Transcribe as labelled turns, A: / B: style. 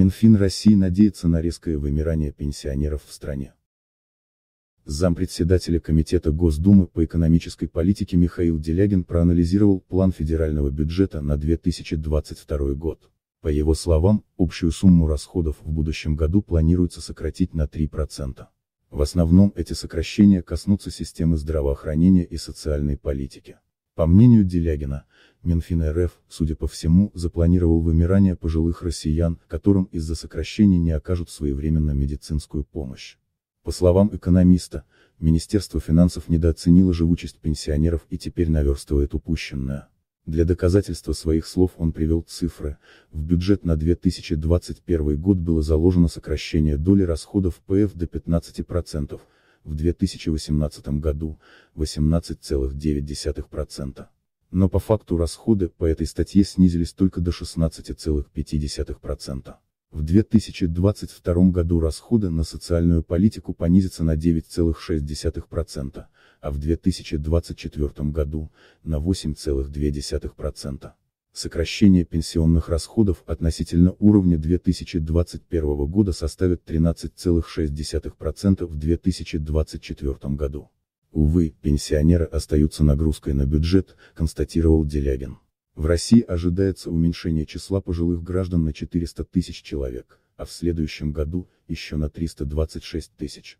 A: Минфин России надеется на резкое вымирание пенсионеров в стране. Зампредседателя Комитета Госдумы по экономической политике Михаил Делягин проанализировал план федерального бюджета на 2022 год. По его словам, общую сумму расходов в будущем году планируется сократить на 3%. В основном эти сокращения коснутся системы здравоохранения и социальной политики. По мнению Делягина, Минфин РФ, судя по всему, запланировал вымирание пожилых россиян, которым из-за сокращений не окажут своевременно медицинскую помощь. По словам экономиста, Министерство финансов недооценило живучесть пенсионеров и теперь наверстывает упущенное. Для доказательства своих слов он привел цифры, в бюджет на 2021 год было заложено сокращение доли расходов ПФ до 15%, в 2018 году 18,9%. Но по факту расходы по этой статье снизились только до 16,5%. В 2022 году расходы на социальную политику понизятся на 9,6%, а в 2024 году – на 8,2%. Сокращение пенсионных расходов относительно уровня 2021 года составит 13,6% в 2024 году. Увы, пенсионеры остаются нагрузкой на бюджет, констатировал Делягин. В России ожидается уменьшение числа пожилых граждан на 400 тысяч человек, а в следующем году еще на 326 тысяч.